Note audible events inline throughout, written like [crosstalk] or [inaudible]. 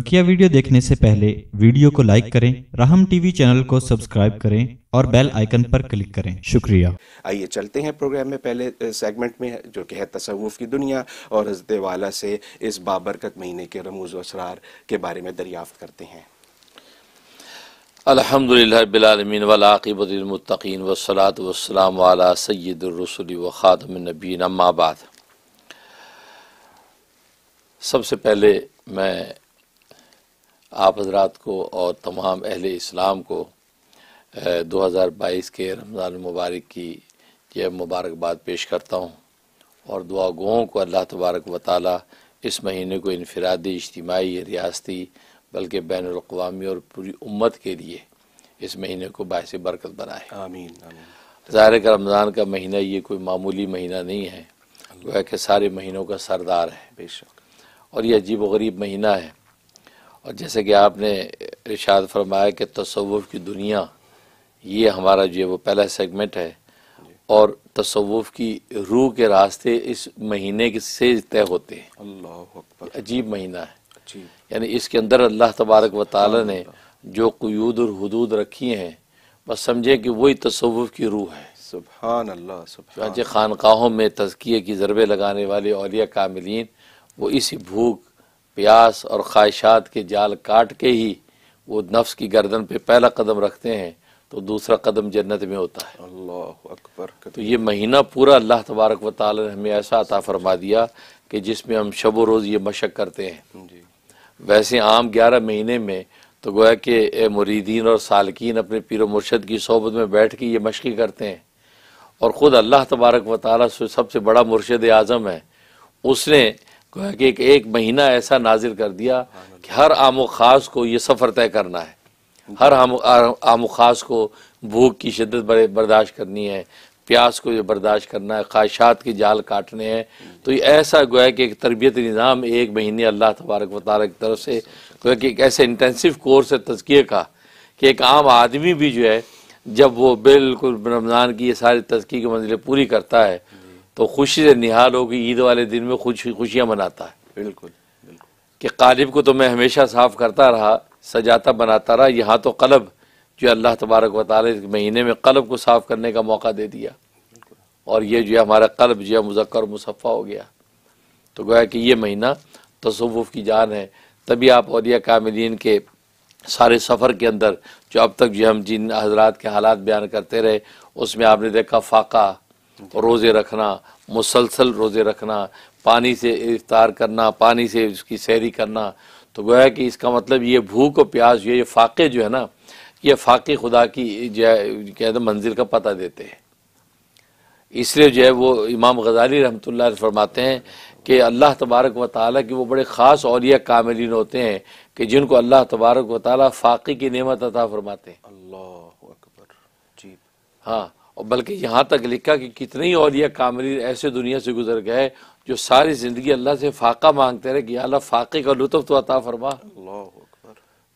बकिया वीडियो देखने से पहले वीडियो को लाइक करें राहम टीवी चैनल को सब्सक्राइब करें और बेल आइकन पर क्लिक करें शुक्रिया आइए चलते हैं प्रोग्राम में पहले सेगमेंट में जो कि है तसवुफ़ की दुनिया और हजरत वाला से इस बाबरकत महीने के रमूज़ असरार के बारे में दरियाफ्त करते हैं अलहमदिल्लाबिलमिन वलाक़बतमतकीन वसलात वसलाम वाला सैदुलरसुल व ख़ातमनबीन अम्माबाद सबसे पहले मैं आप हजरात को और तमाम अहल इस्लाम को दो हज़ार बाईस के रमज़ान मुबारक की यह मुबारकबाद पेश करता हूँ और दुआ गुओं को अल्लाह तबारक व ताली इस महीने को इनफरादी इज्तमाही रियासती बल्कि बैन अवी और पूरी उम्मत के लिए इस महीने को बायस बरकत बनाए आमीन ज़ाहिर का रमज़ान का महीना ये कोई मामूली महीना नहीं है वह के सारे महीनों का सरदार है बेशक और यह अजीब व गरीब महीना है और जैसे कि आपने इर्शाद फरमाया कि तसवुफ़ की दुनिया ये हमारा जो है वो पहला सेगमेंट है और तसव्वुफ की रूह के रास्ते इस महीने से तय होते हैं अजीब महीना है यानी इसके अंदर अल्लाह तबारक व ताली ने जो कयूद और हदूद रखी हैं बस समझे कि वही तसव्वुफ की रूह है सुबहान अल्लाह खानकाहों में तजकिए की ज़रबे लगाने वाले औलिया कामिलीन वो इसी भूख प्यास और ख्वाहिशात के जाल काट के ही वो नफ्स की गर्दन पे पहला कदम रखते हैं तो दूसरा कदम जन्नत में होता है अल्लाह अकबर तो ये महीना पूरा अल्लाह तबारक व ताल ने हमें ऐसा अता फरमा दिया कि जिसमें हम शब रोज़ ये मशक करते हैं वैसे आम ग्यारह महीने में तो गोया कि मुरीदीन और सालकिन अपने पीर मुर्शद की सोबत में बैठ के ये मशक़ी करते हैं और ख़ुद अल्लाह तबारक व ताली सबसे बड़ा मुर्शद आज़म है उसने कि एक, एक महीना ऐसा नाजिल कर दिया कि हर आम खास को ये सफ़र तय करना है हर आम आम खास को भूख की शिदत बर्दाश्त करनी है प्यास को ये बर्दाश्त करना है ख्वाहिशात के जाल काटने हैं तो ये ऐसा गोया कि एक तरबियत निज़ाम एक महीने अल्लाह तबारक वाली की तरफ से गोया कि एक ऐसे इंटेंसिव कोर्स है तजकिए का कि एक आम आदमी भी जो है जब वो बिल्कुल रमज़ान की ये सारी तजकी की मंजिलें पूरी करता है तो खुशी से निहाल होगी ईद वाले दिन में खुशी खुशियाँ मनाता है बिल्कुल कि कालिब को तो मैं हमेशा साफ करता रहा सजाता बनाता रहा यहाँ तो कलब जो अल्लाह तबारक व महीने में कलब को साफ करने का मौका दे दिया और ये जो है हमारा कलब जो है मुजक्र मुसफ़ा हो गया तो गोया कि ये महीना तसवुफ़ की जान है तभी आप औलिया कामिलीन के सारे सफ़र के अंदर जो अब तक जो हम जिन हजरात के हालात बयान करते रहे उसमें आपने देखा फ़ाका रोज़े रखना मुसलसल रोज़े रखना पानी से इफ्तार करना पानी से उसकी सैरी करना तो गोया कि इसका मतलब ये भूख और प्यास ये फाके जो है ना ये फाके खुदा की जो है कहते मंजिल का पता देते हैं इसलिए जो है वो इमाम गजाली रहमत फरमाते हैं कि अल्लाह तबारक व ताली के वो बड़े ख़ास औलिया कामिलीन होते हैं कि जिनको अल्लाह तबारक व ताली फ़ाक़ी की नेमत अता फरमाते हैं अल्लाह अकबर जी हाँ और बल्कि यहाँ तक लिखा कि कितने ही और यह कामरी ऐसे दुनिया से गुजर गए जो सारी ज़िंदगी अल्लाह से फ़ाका मांगते रहे कि अल्लाह फ़ाक़े का लुत्फ़ तो अता फरमा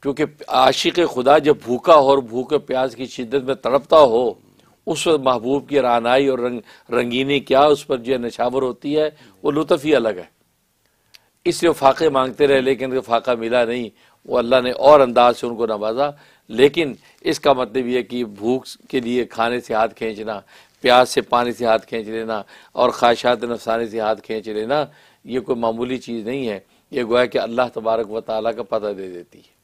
क्योंकि आशिक खुदा जब भूखा हो और भूखे प्याज की शिद्दत में तड़पता हो उस वक्त महबूब की रानाई और रंग रंगीनी क्या उस पर जो नशावर होती है वो लुत्फ़ ही अलग है इसलिए फ़ाक़े मांगते रहे लेकिन फाका मिला नहीं वो अल्लाह ने और अंदाज से उनको नवाजा लेकिन इसका मतलब यह कि भूख के लिए खाने से हाथ खींचना प्यास से पानी से हाथ खींच लेना और ख्वाहिशात नफसानी से हाथ खींच लेना ये कोई मामूली चीज़ नहीं है ये गोया कि अल्लाह तबारक व ताली का पता दे देती है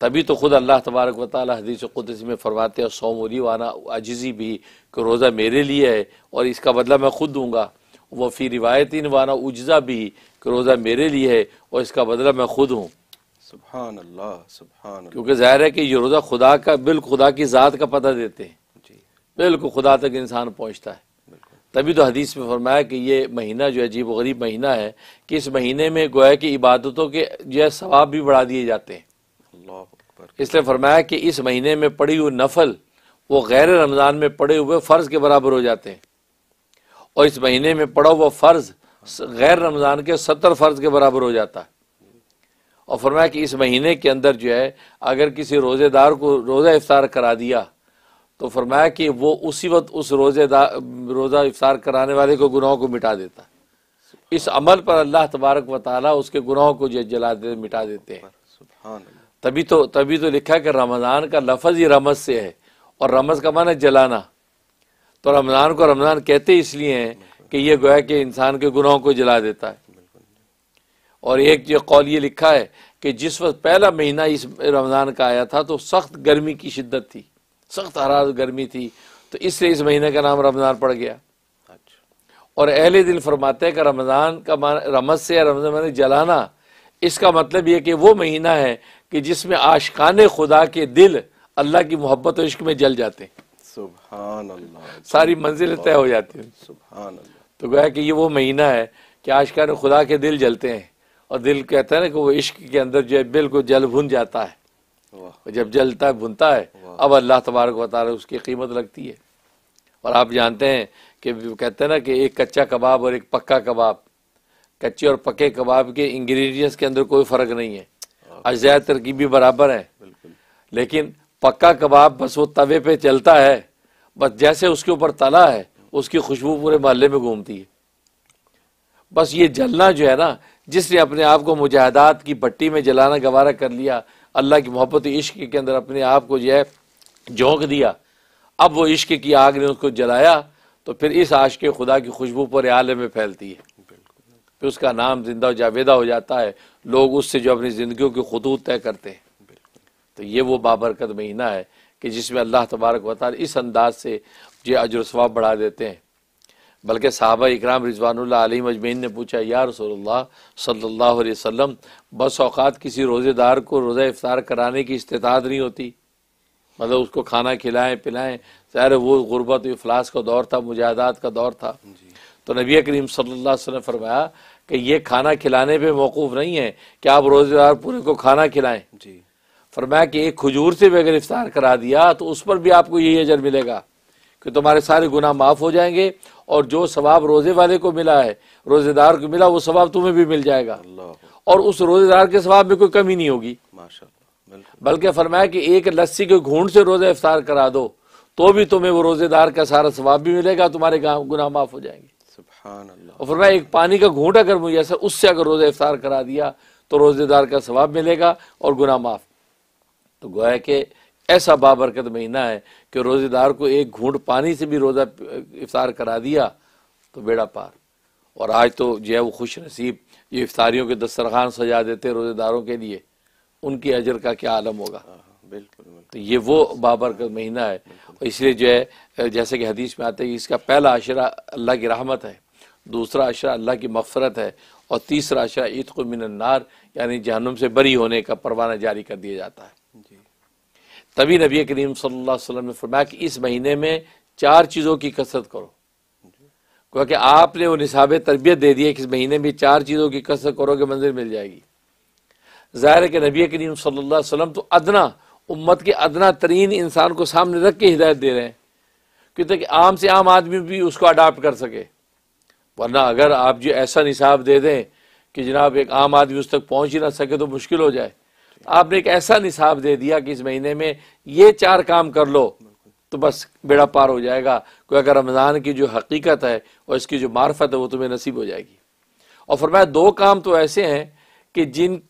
तभी तो ख़ुद अल्लाह तबारक व ताली हदीस कुदस में फरमाते हैं सोमोली वाना अजीज़ी भी कि रोज़ा मेरे लिए है और इसका बदला मैं खुद दूँगा फिर रिवायती वाना उज्जा भी कि रोज़ा मेरे लिए है और इसका बदला मैं खुद हूँ सुबहान अल्लाह सुबहान क्योंकि जाहिर है कि ये रोज़ा खुदा का बिल खुदा की ज़ात का पता देते हैं बिल्कुल खुदा तक इंसान पहुँचता है तभी तो हदीस में फरमाया कि ये महीना जो अजीब गरीब महीना है कि इस महीने में गोया कि इबादतों के जो है सवाब भी बढ़ा दिए जाते हैं इसलिए फरमाया कि इस महीने में पड़ी हुई नफल वो गैर रमज़ान में पड़े हुए फ़र्ज़ के बराबर हो जाते हैं और इस महीने में पड़ा हुआ फ़र्ज़ गैर रमज़ान के सत्तर फ़र्ज़ के बराबर हो जाता है और फरमाया कि इस महीने के अंदर जो है अगर किसी रोज़ेदार को रोज़ा इफ्तार करा दिया तो फरमाया कि वो उसी वक्त उस रोज़ेदार रोज़ा इफ्तार कराने वाले को गुनाहों को मिटा देता इस अमल पर अल्लाह तबारक व उसके गुनाहों को जो जला दे मिटा देते हैं तभी तो तभी तो लिखा कि रमज़ान का लफज ही रमज से है और रमज का माना जलाना तो रमज़ान को रमज़ान कहते इसलिए हैं कि यह गोया कि इंसान के गुनाहों को जला देता है और एक जो कौल ये लिखा है कि जिस वक्त पहला महीना इस रमज़ान का आया था तो सख्त गर्मी की शिद्दत थी सख्त हरार गर्मी थी तो इसलिए इस महीने का नाम रमज़ान पड़ गया अच्छा। और अहले दिल फरमाते का रमज़ान का मान रमज से या रमज़ान मैंने जलाना इसका मतलब ये कि वो महीना है कि जिसमें आशकान खुदा के दिल अल्लाह की मोहब्बत इश्क में जल जाते हैं सारी मंजिल तय हो जाती है तो गया कि ये वो महीना है कि आशकान खुदा के दिल जलते हैं और दिल कहता है ना कि वो इश्क के अंदर जो है बिल्कुल जल भुन जाता है जब जलता है भुनता है अब अल्लाह तबारक वाली उसकी कीमत लगती है और आप जानते हैं कि कहते हैं ना कि एक कच्चा कबाब और एक पक्का कबाब कच्चे और पक्के कबाब के इंग्रेडिएंट्स के अंदर कोई फ़र्क नहीं है अज्जा तरकीबी बराबर है लेकिन पक्का कबाब बस वो तवे पे चलता है बस जैसे उसके ऊपर तला है उसकी खुशबू पूरे मोहल्ले में घूमती है बस ये जलना जो है ना जिसने अपने आप को मुजाहदात की पट्टी में जलाना गवारा कर लिया अल्लाह की मोहब्बत इश्क के अंदर अपने आप को जो है झोंक दिया अब वो इश्क की आग ने उसको जलाया तो फिर इस आश के खुदा की खुशबू पर आले में फैलती है फिर उसका नाम जिंदा जावेदा हो जाता है लोग उससे जो अपनी ज़िंदगियों के खतूत तय करते हैं तो ये वो बाबरकत महीना है कि जिसमें अल्लाह तबारक वाल इस अंदाज से जो अजरसवाब बढ़ा देते हैं बल्कि साहबा इकराम रिजवान अजमैन ने पूछा या रसोल्ला सल्ला वसम बस अवत किसी रोज़ेदार को रोज़ा इफ्तार कराने की इस्तात नहीं होती मतलब उसको खाना खिलाएं पिलाएं ज़ाहिर वो गुरबत अफलास का दौर था मुजाहदात का दौर था तो नबी करीम सल्ला वसम ने फरमाया कि ये खाना खिलाने पर मौकूफ़ नहीं है कि आप रोज़ेदार पूरे को खाना खिलाएँ जी फरमाया कि एक खजूर से भी अगर इफ्तार करा दिया तो उस पर भी आपको यही अजर मिलेगा कि तुम्हारे सारे गुनाह माफ़ हो जाएंगे और जो सवाब रोज़े वाले को मिला है रोज़ेदार को मिला वो सवाब तुम्हें भी मिल जाएगा और उस रोज़ेदार के सवाब में कोई कमी नहीं होगी बल्कि फरमाया कि एक लस्सी के घूंढ से रोज़ा इफ्तार करा दो तो भी तुम्हें वो रोज़ेदार का सारा सवाब भी मिलेगा तुम्हारे गुनाह माफ़ हो जाएंगे और फरमाया एक पानी का घूंट अगर मुझे उससे अगर रोज़ा इफ्तार करा दिया तो रोज़ेदार का सवाब मिलेगा और गुना माफ़ तो गोया कि ऐसा बाबरकत महीना है कि रोज़ेदार को एक घूंट पानी से भी रोज़ा इफ्तार करा दिया तो बेड़ा पार और आज तो जो है वो खुश नसीब ये इफ्तारियों के दस्तरखान सजा देते रोज़ेदारों के लिए उनके अजर का क्या आलम होगा हाँ, हाँ, बिल्कुल तो ये वो बाबर का महीना है और इसलिए जो है जैसे कि हदीस में आते हैं कि इसका पहला अशरा अल्लाह की रहमत है दूसरा अशरा अल्लाह की मफ़रत है और तीसरा अशरा ईद को मिनन्नार यानी जहनम से बरी होने का परवाना जारी कर दिया जाता है तभी नबी करीम सल्लल्लाहु अलैहि वसल्लम ने फरमाया कि इस महीने में चार चीज़ों की कसरत करो क्योंकि आपने वो निसाब तरबियत दे दी है कि इस महीने में चार चीज़ों की कसरत करोगे मंजिल मिल जाएगी ज़ाहिर है कि नबी करीम सल्लल्लाहु अलैहि वसल्लम तो अदना उम्मत के अदना तरीन इंसान को सामने रख के हिदायत दे रहे हैं क्योंकि आम से आम आदमी भी उसको अडाप्ट कर सके वरना अगर आप जो ऐसा निसाब दे दें कि जनाब एक आम आदमी उस तक पहुँच ही ना सके तो मुश्किल हो जाए आपने एक ऐसा निसाब दे दिया कि इस महीने में ये चार काम कर लो तो बस बेड़ा पार हो जाएगा कोई अगर रमज़ान की जो हकीकत है और इसकी जो मार्फत है वो तुम्हें नसीब हो जाएगी और फरमाया दो काम तो ऐसे हैं कि जिन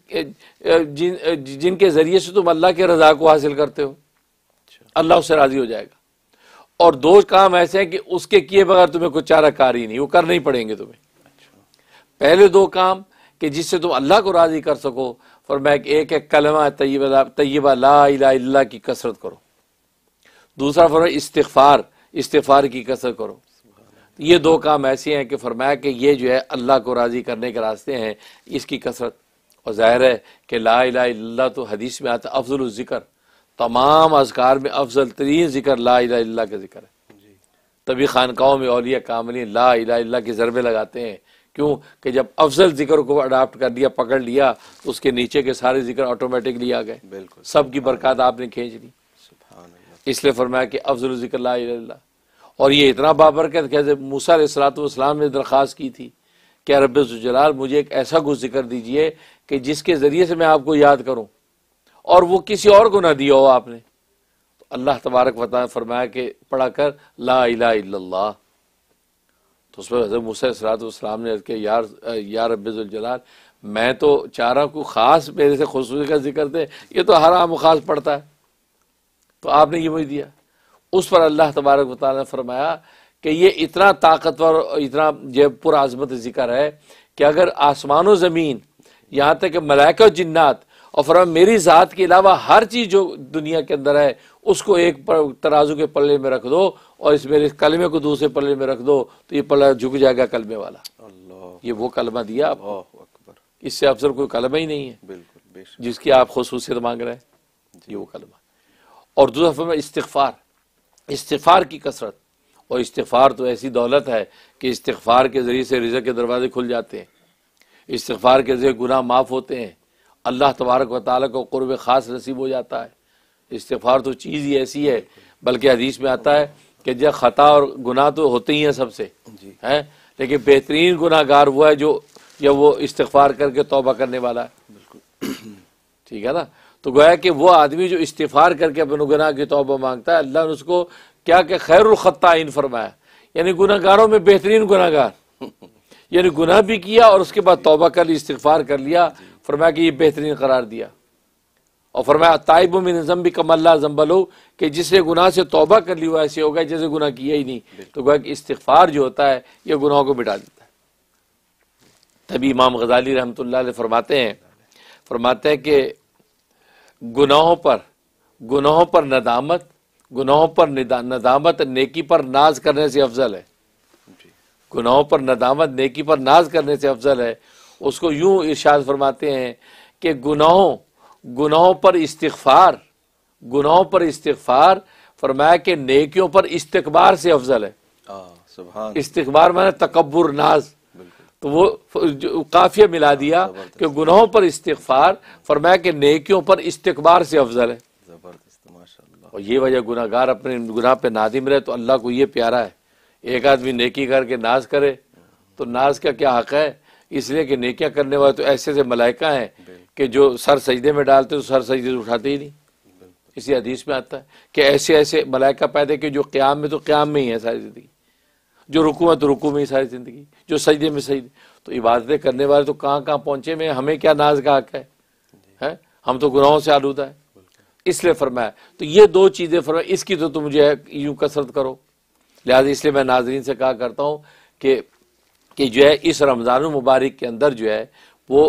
जिन जिनके ज़रिए से तुम अल्लाह के रज़ा को हासिल करते हो अल्लाह उससे राज़ी हो जाएगा और दो काम ऐसे हैं कि उसके किए बगैर तुम्हें कोई चारा कार ही नहीं वो करना ही पड़ेंगे तुम्हें पहले दो काम कि जिससे तुम अल्लाह को राज़ी कर सको और मैं एक एक कलमा तयबा तयब ला की कसरत करो दूसरा फरमा इस्तफ़ार इस्तफ़ार की कसरत करो ये दो काम ऐसे हैं कि फरमाया कि ये जो है अल्लाह को राज़ी करने के रास्ते हैं इसकी कसरत और ज़ाहिर है कि ला इला तो हदीस में आता अफजल ज़िक्र तमाम अजकार में अफजल तरीन ज़िक्र ला इला का ज़िक्र है तभी खानकाओं में अलिया कामली ला इला के ज़रबे लगाते हैं क्यों कि जब अफजल जिक्र को अडाप्ट कर लिया पकड़ लिया तो उसके नीचे के सारे जिक्र ऑटोमेटिकली आ गए बिल्कुल सबकी बरकत आपने खींच ली इसलिए फरमाया कि अफजल जिक्र ला और ये इतना बाबरकत कैसे मूसा सलातम ने दरख्वास्त की थी कि रब जलाल मुझे एक ऐसा कुछ जिक्र दीजिए कि जिसके ज़रिए से मैं आपको याद करूँ और वो किसी और को ना दिया हो आपने तो अल्लाह तबारक वताल फरमाया कि पढ़ा कर ला इला तो उस पर हजरत मूसा ने के यार यार रबीजुलजलाल मैं तो चाह रहा हूँ ख़ास मेरे से खसूस का जिक्र दे ये तो हर आम खास पड़ता है तो आपने ये मुझे दिया उस पर अल्लाह तबारक ने फरमाया कि ये इतना ताकतवर और इतना ये पुराज़मत जिक्र है कि अगर आसमान ज़मीन यहाँ तक कि मलाइक और फरमा मेरी ज़ात के अलावा हर चीज़ जो दुनिया के अंदर है उसको एक तराजू के पल्ले में रख दो और इस मेरे कलमे को दूसरे पल्ले में रख दो तो ये पल्ला झुक जाएगा कलमे वाला ये वो कलमा दिया आप अकबर इससे अफसर कोई कलमा ही नहीं है बिल्कुल जिसकी आप खसूसियत मांग रहे हैं ये वो कलमा और दूसरा फरमा इस्तफ़ार इस्तफ़ार की कसरत और इस्तफ़ार तो ऐसी दौलत है कि इस्तफ़ार के ज़रिए से रिजा के दरवाजे खुल जाते हैं इस्तफ़ार के ज़रिए गुनाह माफ़ होते हैं अल्लाह तबारक व ताल को क़ुरब ख़ास नसीब हो जाता है इस्तफ़ार तो चीज़ ही ऐसी है बल्कि हदीस में आता है कि जब ख़ता और गुनाह तो होते ही हैं सबसे है लेकिन बेहतरीन गुनाहगार वो है जो या वो इस्तफ़ार करके तोबा करने वाला है बिल्कुल [clears throat] ठीक है ना तो गोया कि वो आदमी जो इस्तफ़ार करके अपने गुनाह की तोबा मांगता है अल्लाह ने उसको क्या क्या खैर खैरखत्ताइन फरमाया यानी गुनागारों में बेहतरीन गुनागार [laughs] यानी गुनाह भी किया और उसके बाद तोबा कर ली इस्तफ़ार कर लिया फरमाया कि ये बेहतरीन करार दिया और फरमाया ताइब मिन जम्बी कमल्ला हो कि जिसने गुनाह से तोबा कर लिया ऐसे हो गए जैसे गुनाह किया ही नहीं तो गोया कि इस्तफार जो होता है ये गुनाह को मिटा देता है तभी इमाम गजाली रहमत फरमाते हैं फरमाते हैं कि गुनाहों पर गुनाहों पर नदामत गुनाहों पर नदामत नेकी पर नाज करने से अफजल है गुनाहों पर नदामत नेकी पर नाज करने से अफजल है उसको यूं इर्शाद फरमाते हैं कि गुनाहों गुनाहों पर इस्तफार गुनाहों पर इस्तफार फरमाया कि नेकियों पर इस्तबार से अफजल है इस्तबार मैंने तकबर नाज तो वो काफिया मिला हाँ, दिया कि गुनाहों पर इस्तफार फरमाया कि नेकियों पर इस्तबार से अफजल है और ये वजह गुनागार अपने गुनाह पे नादिम रहे तो अल्लाह को ये प्यारा है एक आदमी नेकी करके नाज करे तो नाज का क्या हक है इसलिए कि नेकिया करने वाले तो ऐसे ऐसे मलाइका हैं कि जो सर सजदे में डालते तो सर सजदे से उठाते ही नहीं इसी हदीस में आता है कि ऐसे ऐसे मलाइका पैदा कि जो क्याम में तो क्याम में ही है सारी ज़िंदगी जो रुकू है तो रुकू में ही सारी ज़िंदगी जो सजदे में सजदे तो इबादतें करने वाले तो कहाँ कहाँ पहुंचे में हमें क्या नाज का हक है, है? हम तो गुनाहों से आलूदा है इसलिए फरमाया तो ये दो चीज़ें फरमाया इसकी तो तुम है यूं कसरत करो लिहाजा इसलिए मैं नाजरीन से कहा करता हूँ कि कि जो है इस रमज़ान मुबारक के अंदर जो है वो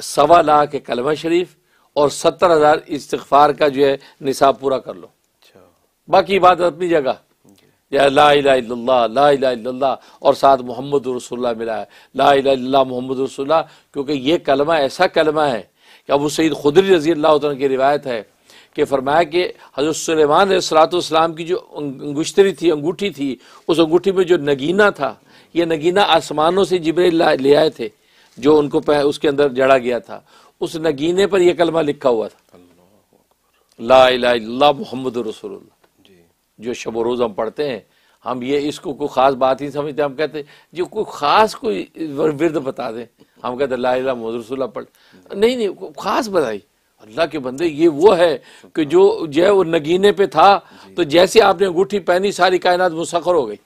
सवा लाख कलमा शरीफ और सत्तर हज़ार इस्तफ़ार का जो है निसाब पूरा कर लो अच्छा। बाकी बात अपनी जगह ला ला ला और साथ मोहम्मद रसोल्ला मिला है ला मोहम्मद रसोल्ला क्योंकि ये कलमा ऐसा कलमा है कि अबू सईद खुदरी रजी अल्लाह की रिवायत है कि फरमाया कि हजरत सलेमान सलातम की जो अंगुश्तरी थी अंगूठी थी उस अंगूठी में जो नगीना था ये नगीना आसमानों से जिबरे ले आए थे जो उनको उसके अंदर जड़ा गया था उस नगीने पर यह कलमा लिखा हुआ था ला मोहम्मद रसोल्ला जो शब रोज़ हम पढ़ते हैं हम ये इसको कोई ख़ास बात ही समझते हम कहते जो कोई ख़ास कोई विरद बता दें हम कहते ला मोहम्मद रसूल पढ़ नहीं नहीं ख़ास बताई अल्लाह के बंदे ये वो है कि जो जो है वो नगीने पे था तो जैसे आपने अंगूठी पहनी सारी कायनात मुसखर हो गई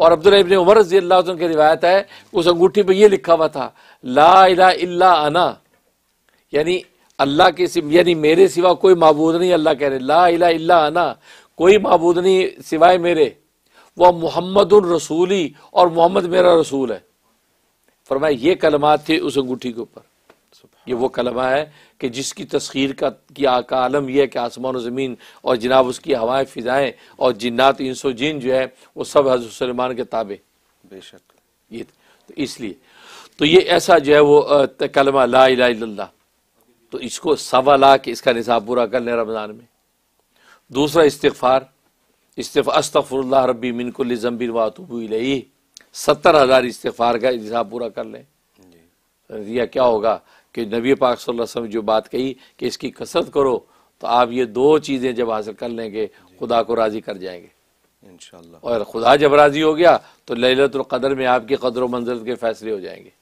और अब्दुल इबन उमर रजी अल्लाह की रिवायत है उस अंगूठी पर यह लिखा हुआ था ला इला इल्ला अना यानी अल्लाह के यानी मेरे सिवा कोई मबूद नहीं अल्लाह कह रहे ला इला इल्ला अना कोई मबूद नहीं सिवाय मेरे वह मोहम्मद रसूली और मोहम्मद मेरा रसूल है फरमाया ये कलमात थे उस अंगूठी के ऊपर ये वो कलमा है कि जिसकी तस्खीर का किया का आलम यह है कि आसमान और ज़मीन और जनाब उसकी हवाएं फिजाएं और जिन्नात इंसो जिन जो है वो सब हजरत सलमान के ताबे बेशक ये तो, तो इसलिए तो ये ऐसा जो है वो कलमा ला इला तो इसको सवा लाख इसका निसाब पूरा कर लें रमज़ान में दूसरा इस्तफ़ार इस्तफ़ अस्तफ़रल्ला रबी मिनकुल ज़म्बिर वातुबी सत्तर हज़ार इस्तफ़ार का निसाब पूरा कर लें या क्या होगा कि नबी पाक वसल्लम जो बात कही कि इसकी कसरत करो तो आप ये दो चीज़ें जब हासिल कर लेंगे खुदा को राज़ी कर जाएंगे और खुदा जब राज़ी हो गया तो कदर में आपकी कदर मंजिल के फैसले हो जाएंगे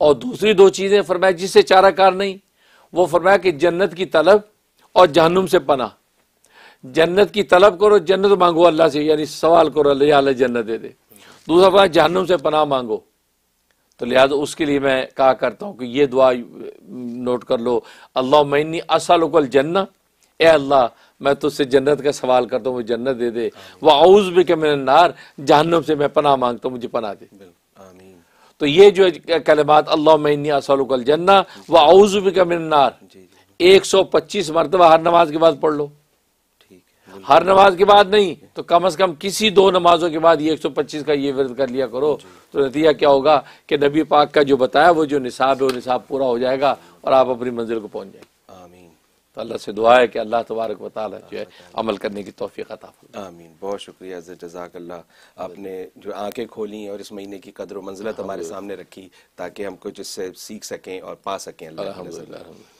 और दूसरी दो चीज़ें फरमाए जिससे चारा कार नहीं वो फरमाया कि जन्नत की तलब और जहनुम से पना जन्नत की तलब करो जन्नत मांगो अल्लाह से यानी सवाल करो अल्लाह जन्नत दे दे दूसरा फरमाया जहनुम से पना मांगो तो लिहाजा उसके लिए मैं कहा करता हूँ कि ये दुआ नोट कर लो अल्लाह मैनी असलकल जन्ना ए अल्लाह मैं तुझसे जन्नत का सवाल करता हूँ मुझे जन्नत दे दे वह आउज़ भी के मैंने नार जहनम से मैं पना मांगता हूँ मुझे पना दे तो ये जो कलमात अल्लाह मैनी असलकल जन्ना वह आउज़ भी के मैंने नार एक सौ पच्चीस मरतबा हर नमाज के बाद पढ़ लो हर नमाज के बाद नहीं तो कम अज कम किसी दो नमाजों के बाद ये एक सौ पच्चीस का ये वर्द कर लिया करो तो नतीजा क्या होगा कि नबी पाक का जो बताया वो जो निसाब है वो निसाब पूरा हो जाएगा और आप अपनी मंजिल को पहुँच जाएंगे आमीन तो अल्लाह से दुआ है कि अल्लाह तबारक वाली जो है अमल करने की तोफ़ी अता आमीन बहुत शुक्रिया जजाकल्ला आपने जो आंखें खोली और इस महीने की कदर मंजिलत हमारे सामने रखी ताकि हम कुछ इससे सीख सकें और पा सकें अल्लाह